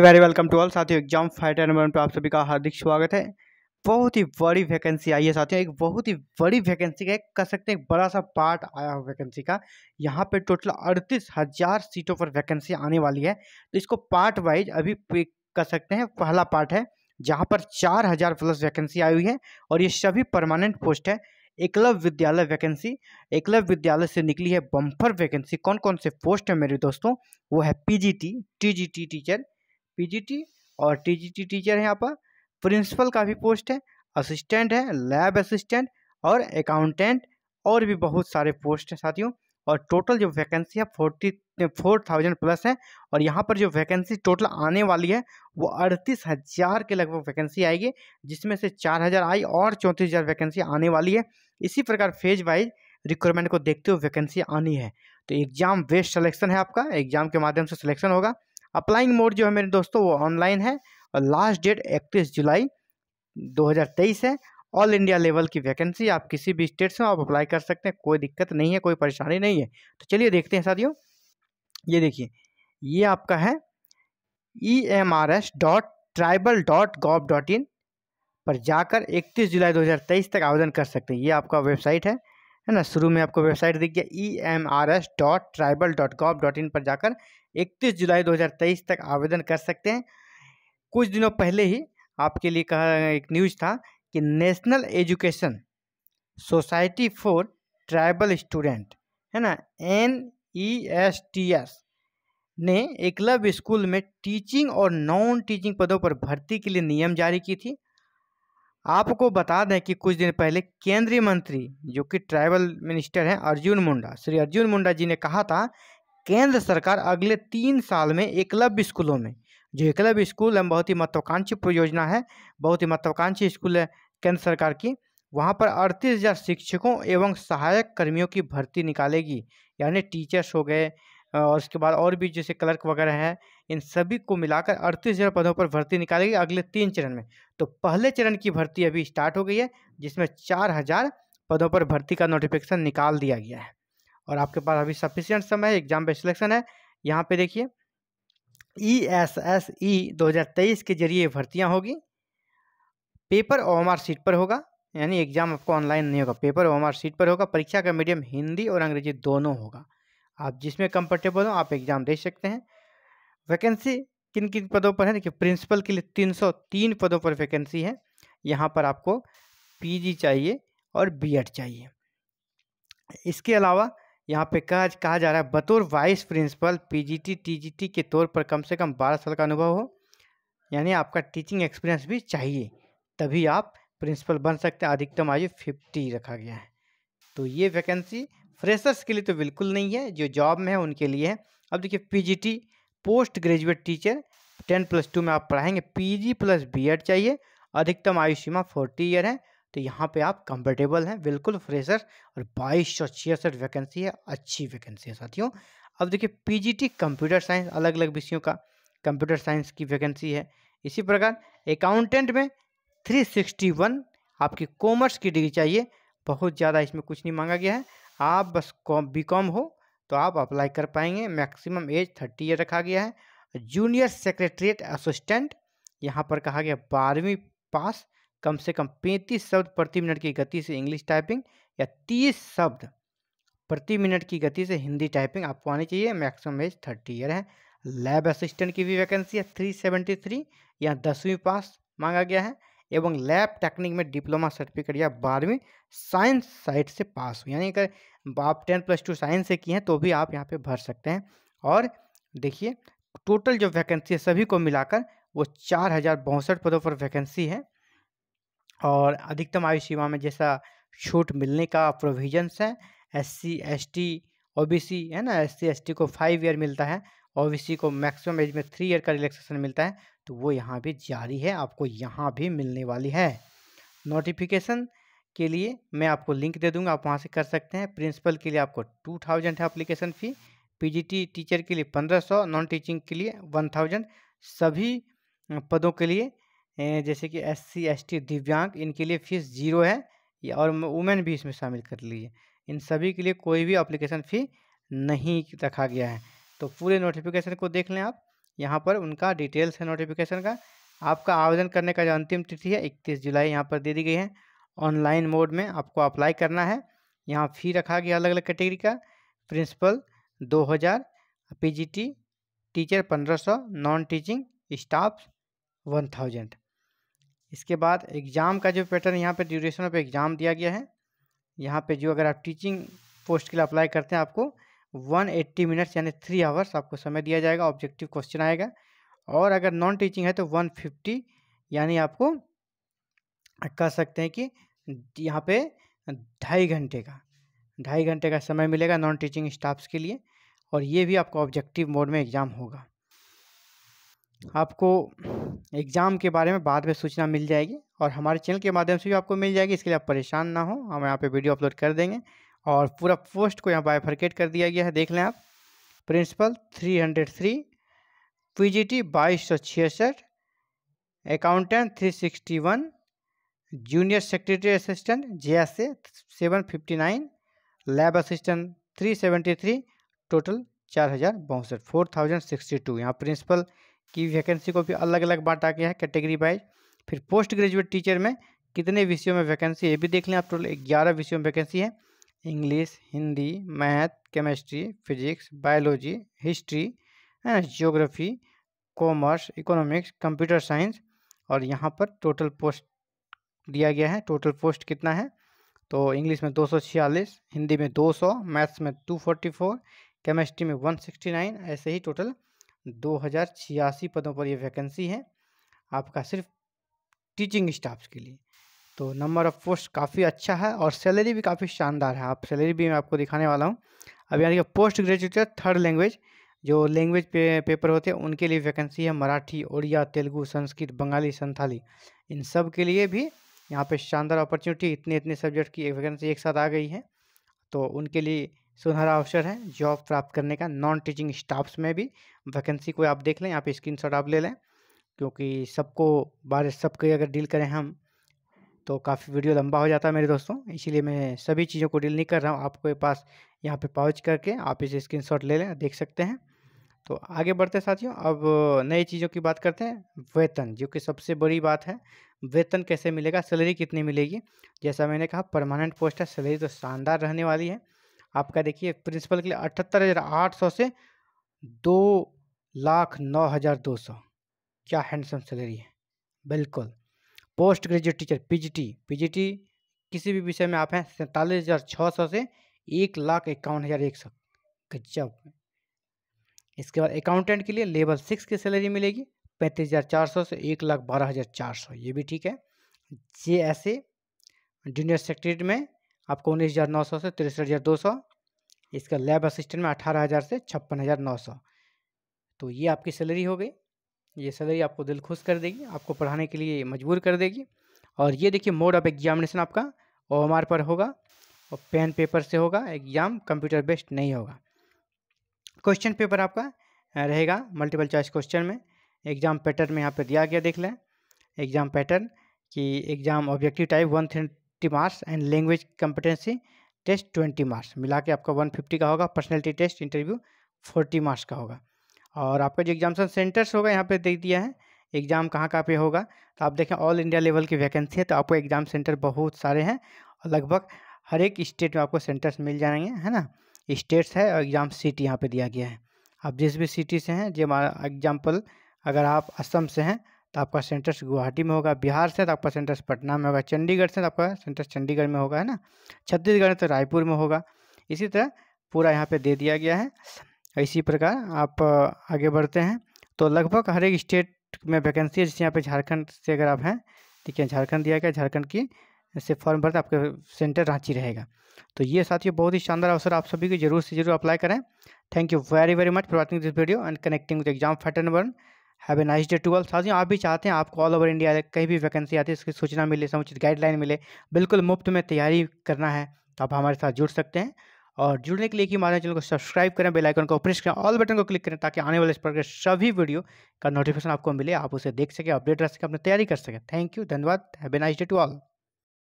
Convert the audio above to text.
very welcome to all साथियों exam fighter number पर आप सभी का हार्दिक स्वागत है बहुत ही बड़ी वैकेंसी आई है साथियों एक बहुत ही बड़ी वैकेंसी का एक कह सकते हैं एक बड़ा सा पार्ट आया हो वैकेंसी का यहाँ पे टोटल अड़तीस हज़ार सीटों पर वैकेंसी आने वाली है तो इसको पार्ट वाइज अभी कर सकते हैं पहला पार्ट है जहाँ पर चार हज़ार प्लस वैकेंसी आई हुई है और ये सभी परमानेंट पोस्ट है एकलव विद्यालय वैकेंसी एकलव विद्यालय से निकली है बम्फर वैकेंसी कौन कौन से पोस्ट है मेरे दोस्तों वो है पीजीटी टीजीटी टीचर पीजीटी और टीजीटी टीचर है यहाँ पर प्रिंसिपल का भी पोस्ट है असिस्टेंट है लैब असिस्टेंट और अकाउंटेंट और भी बहुत सारे पोस्ट हैं साथियों और टोटल जो वैकेंसी है फोर्टी फोर थाउजेंड प्लस है और यहाँ पर जो वैकेंसी टोटल आने वाली है वो अड़तीस हज़ार के लगभग वैकेंसी आएगी जिसमें से चार हज़ार आई और चौंतीस हज़ार वैकेंसी आने वाली है इसी प्रकार फेज वाइज रिक्वायरमेंट को देखते हुए वैकेंसी आनी है तो एग्ज़ाम वेस्ट सलेक्शन है आपका एग्ज़ाम के माध्यम से सिलेक्शन होगा अप्लाइंग मोड जो है मेरे दोस्तों वो ऑनलाइन है और लास्ट डेट इकतीस जुलाई 2023 है ऑल इंडिया लेवल की वैकेंसी आप किसी भी स्टेट से आप अप्लाई कर सकते हैं कोई दिक्कत नहीं है कोई परेशानी नहीं है तो चलिए देखते हैं साथियों ये देखिए ये आपका है E M R S dot tribal dot gov dot in पर जाकर 31 जुलाई 2023 तक आवेदन कर सकते हैं ये आपका वेबसाइट है है ना शुरू में आपको वेबसाइट दिख गया E M R S dot tribal dot gov dot in पर जाकर इकतीस जुलाई 2023 तक आवेदन कर सकते हैं कुछ दिनों पहले ही आपके लिए कहा एक न्यूज़ था कि national education society for tribal student है ना N E S T S ने एकलव्य स्कूल में टीचिंग और नॉन टीचिंग पदों पर भर्ती के लिए नियम जारी की थी आपको बता दें कि कुछ दिन पहले केंद्रीय मंत्री जो कि ट्राइबल मिनिस्टर हैं अर्जुन मुंडा श्री अर्जुन मुंडा जी ने कहा था केंद्र सरकार अगले तीन साल में एकलव्य स्कूलों में जो एकलव्य स्कूल है बहुत ही महत्वाकांक्षी परियोजना है बहुत ही महत्वाकांक्षी स्कूल है केंद्र सरकार की वहाँ पर अड़तीस हज़ार शिक्षकों एवं सहायक कर्मियों की भर्ती निकालेगी यानी टीचर्स हो गए और उसके बाद और भी जैसे क्लर्क वगैरह हैं इन सभी को मिलाकर अड़तीस हज़ार पदों पर भर्ती निकालेगी अगले तीन चरण में तो पहले चरण की भर्ती अभी स्टार्ट हो गई है जिसमें चार हज़ार पदों पर भर्ती का नोटिफिकेशन निकाल दिया गया है और आपके पास अभी सफिशियंट समय है एग्जाम पे सिलेक्शन है यहाँ पे देखिए ई एस एस ई दो हज़ार तेईस के जरिए भर्तियाँ होगी पेपर ओ सीट पर होगा यानी एग्जाम आपको ऑनलाइन नहीं होगा पेपर ओ सीट पर होगा परीक्षा का मीडियम हिंदी और अंग्रेजी दोनों होगा आप जिसमें कंफर्टेबल हो आप एग्जाम दे सकते हैं वैकेंसी किन किन पदों पर है देखिए प्रिंसिपल के लिए तीन सौ तीन पदों पर वैकेंसी है यहाँ पर आपको पीजी चाहिए और बीएड चाहिए इसके अलावा यहाँ पे कहा कहा जा रहा है बतौर वाइस प्रिंसिपल पीजीटी टीजीटी के तौर पर कम से कम बारह साल का अनुभव हो यानी आपका टीचिंग एक्सपीरियंस भी चाहिए तभी आप प्रिंसिपल बन सकते हैं अधिकतम आयु फिफ्टी रखा गया है तो ये वैकेंसी फ्रेशर्स के लिए तो बिल्कुल नहीं है जो जॉब में है उनके लिए है अब देखिए P post graduate teacher ten plus two में आप पढ़ाएंगे पी प्लस बी चाहिए अधिकतम आयु सीमा फोर्टी ईयर है तो यहाँ पे आप कंफर्टेबल हैं बिल्कुल फ्रेशर और बाईस सौ छियासठ वैकेंसी है अच्छी वैकेंसी है साथियों अब देखिए पीजीटी कंप्यूटर साइंस अलग अलग विषयों का कंप्यूटर साइंस की वैकेंसी है इसी प्रकार अकाउंटेंट में थ्री सिक्सटी वन आपकी कॉमर्स की डिग्री चाहिए बहुत ज़्यादा इसमें कुछ नहीं मांगा गया है आप बस कॉम बी कॉम हो तो आप अप्लाई कर पाएंगे मैक्सिमम एज थर्टी ईयर रखा गया है जूनियर सेक्रेटरीट असिस्टेंट यहाँ पर कहा गया बारहवीं पास कम से कम पैंतीस शब्द प्रति मिनट की गति से इंग्लिश टाइपिंग या तीस शब्द प्रति मिनट की गति से हिंदी टाइपिंग आपको आनी चाहिए मैक्सिमम एज थर्टी ईयर है लैब असिस्टेंट की भी वैकेंसी है थ्री सेवेंटी थ्री या दसवीं पास मांगा गया है एवं लैब टेक्निक में डिप्लोमा सर्टिफिकेट या बारहवीं साइंस साइट से पास हो यानी अगर आप टेन प्लस टू साइंस से किए हैं तो भी आप यहाँ पर भर सकते हैं और देखिए टोटल जो वैकेंसी है सभी को मिलाकर वो चार हज़ार बौसठ पदों पर वैकेंसी है और अधिकतम आयु सीमा में जैसा छूट मिलने का प्रोविजन्स है S C S T O B C है ना एस सी एस टी को फाइव ईयर मिलता है ओ बी सी को मैक्सिमम एज में थ्री ईयर का रिलैक्सेशन मिलता है तो वो यहाँ भी जारी है आपको यहाँ भी मिलने वाली है नोटिफिकेशन के लिए मैं आपको लिंक दे दूंगा आप वहाँ से कर सकते हैं प्रिंसिपल के लिए आपको टू थाउजेंड है अप्लीकेशन फ़ी पीजीटी टीचर के लिए पंद्रह सौ नॉन टीचिंग के लिए वन थाउजेंड सभी पदों के लिए जैसे कि एस सी एस टी दिव्यांग इनके लिए फ़ीस ज़ीरो है और वुमेन भी इसमें शामिल कर ली है इन सभी के लिए कोई भी अप्लीकेशन फ़ी नहीं रखा गया है तो पूरे नोटिफिकेशन को देख लें आप यहाँ पर उनका डिटेल्स है नोटिफिकेशन का आपका आवेदन करने का जो अंतिम तिथि है इकतीस जुलाई यहाँ पर दे दी गई है ऑनलाइन मोड में आपको अप्लाई करना है यहाँ फ़ी रखा गया अलग अलग कैटेगरी का प्रिंसिपल दो हज़ार पी टीचर पंद्रह सौ non teaching staff one thousand इसके बाद एग्ज़ाम का जो पैटर्न यहाँ पे ड्यूरेशन ऑफ एग्ज़ाम दिया गया है यहाँ पे जो अगर आप टीचिंग पोस्ट के लिए अप्लाई करते हैं आपको 180 मिनट्स यानी थ्री आवर्स आपको समय दिया जाएगा ऑब्जेक्टिव क्वेश्चन आएगा और अगर नॉन टीचिंग है तो 150 यानी आपको कह सकते हैं कि यहाँ पे ढाई घंटे का ढाई घंटे का समय मिलेगा नॉन टीचिंग स्टाफ्स के लिए और ये भी आपको ऑब्जेक्टिव मोड में एग्ज़ाम होगा आपको एग्ज़ाम के बारे में बाद में सूचना मिल जाएगी और हमारे चैनल के माध्यम से भी आपको मिल जाएगी इसके लिए आप परेशान ना हो हम यहाँ पे वीडियो अपलोड कर देंगे और पूरा पोस्ट को यहाँ बायफर्केट कर दिया गया है देख लें आप प्रिंसिपल 303 सौ छियासठ accountant one junior secretary assistant fifty nine lab assistant three total चार हज़ार बासठ फोर थाउजेंड सिक्सटी टू यहाँ प्रिंसिपल की वैकेंसी को भी अलग अलग बांटा गया है कैटेगरी वाइज फिर पोस्ट ग्रेजुएट टीचर में कितने विषयों में वैकेंसी ये भी देख लें आप टोटल ग्यारह विषयों में वैकेंसी है English Hindi math chemistry physics biology history है geography commerce economics computer science और यहाँ पर टोटल पोस्ट दिया गया है टोटल पोस्ट कितना है तो इंग्लिश में छियालीस हिंदी में 200 मैथ्स में 244 केमिस्ट्री में 169 ऐसे ही टोटल दो हज़ार छियासी पदों पर यह वैकेंसी है आपका सिर्फ टीचिंग स्टाफ के लिए तो नंबर ऑफ़ पोस्ट काफ़ी अच्छा है और सैलरी भी काफ़ी शानदार है आप सैलरी भी मैं आपको दिखाने वाला हूँ अब यहाँ कि पोस्ट ग्रेजुएट थर्ड लैंग्वेज जो लैंग्वेज पे, पेपर होते हैं उनके लिए वैकेंसी है मराठी उड़िया तेलुगु संस्कृत बंगाली संथाली इन सब के लिए भी यहाँ पे शानदार अपॉर्चुनिटी इतने इतने सब्जेक्ट की वैकेंसी एक साथ आ गई है तो उनके लिए सुनहरा अवसर है जॉब प्राप्त करने का नॉन टीचिंग स्टाफ्स में भी वैकेंसी को आप देख लें यहाँ पे स्क्रीन शॉट आप ले लें क्योंकि सबको बारे सबके अगर डील करें हम तो काफ़ी वीडियो लंबा हो जाता है मेरे दोस्तों इसीलिए मैं सभी चीज़ों को डील नहीं कर रहा हूँ आपके पास यहाँ पे पहुँच करके आप इसे स्क्रीन ले लें देख सकते हैं तो आगे बढ़ते साथियों अब नई चीज़ों की बात करते हैं वेतन जो कि सबसे बड़ी बात है वेतन कैसे मिलेगा सैलरी कितनी मिलेगी जैसा मैंने कहा परमानेंट पोस्ट है सैलरी तो शानदार रहने वाली है आपका देखिए प्रिंसिपल के लिए अठहत्तर हज़ार आठ सौ से दो लाख नौ हज़ार दो सौ क्या हैंडसम सैलरी है बिल्कुल post graduate teacher PGT PGT किसी भी विषय में आप हैं सैंतालीस हज़ार छः सौ से एक लाख इक्यावन हज़ार एक सौ गजब इसके बाद अकाउंटेंट के लिए लेवल सिक्स की सैलरी मिलेगी पैंतीस हज़ार चार सौ से एक लाख बारह हज़ार चार सौ ये भी ठीक है जे ऐसे जूनियर सेक्रेटरी में आपको उन्नीस हज़ार नौ सौ से तिरसठ हज़ार दो सौ इसका लैब असिस्टेंट में अठारह हज़ार से छप्पन हज़ार नौ सौ तो ये आपकी सैलरी हो गई ये सैलरी आपको दिल खुश कर देगी आपको पढ़ाने के लिए मजबूर कर देगी और ये देखिए मोड ऑफ एग्जामिनेशन आपका ओ पर होगा और पेन पेपर से होगा एग्ज़ाम कंप्यूटर बेस्ड नहीं होगा क्वेश्चन पेपर आपका रहेगा मल्टीपल चॉइस क्वेश्चन में एग्ज़ाम पैटर्न में यहाँ पर दिया गया देख लें एग्ज़ाम पैटर्न कि exam objective type one fifty marks and language competency test twenty marks मिला के आपका वन फिफ्टी का होगा personality test interview forty marks का होगा और आपका जो एग्जामेशन सेंटर्स होगा यहाँ पे देख दिया है एग्ज़ाम कहाँ कहाँ पे होगा तो आप देखें ऑल इंडिया लेवल की वैकेंसी है तो आपको एग्ज़ाम सेंटर बहुत सारे हैं और लगभग हर एक स्टेट में आपको सेंटर्स मिल जाएंगे है ना स्टेट्स है और एग्ज़ाम सिटी यहाँ पर दिया गया है आप जिस भी सिटी से हैं जो एग्जाम्पल अगर आप असम से हैं तो आपका सेंटर्स गुवाहाटी में होगा बिहार से तो आपका सेंटर्स पटना में होगा चंडीगढ़ से तो आपका सेंटर्स चंडीगढ़ में होगा है ना छत्तीसगढ़ तो रायपुर में होगा इसी तरह पूरा यहाँ पे दे दिया गया है इसी प्रकार आप आगे बढ़ते हैं तो लगभग हर एक स्टेट में वैकेंसी है जैसे यहाँ पर झारखंड से अगर आप हैं ठीक है झारखंड दिया गया झारखंड की से फॉर्म भरते आपके सेंटर रांची रहेगा तो ये साथियों बहुत ही शानदार अवसर आप सभी को जरूर से जरूर अप्लाई करें thank you very very much for watching this video and connecting with exam pattern worn have a nice day all साथियों आप भी चाहते हैं आपको ऑल ओवर इंडिया कहीं भी वैकेंसी आती है इसकी सूचना मिले समुचित गाइडलाइन मिले बिल्कुल मुफ्त में तैयारी करना है तो आप हमारे साथ जुड़ सकते हैं और जुड़ने के लिए कि हमारे चैनल को सब्सक्राइब करें बेल आइकन को प्रेस करें ऑल बटन को क्लिक करें ताकि आने वाले इस प्रकार सभी वीडियो का नोटिफिकेशन आपको मिले आप उसे देख सकें अपडेट रह सकें अपनी तैयारी कर सकें थैंक यू धन्यवाद have a nice day to all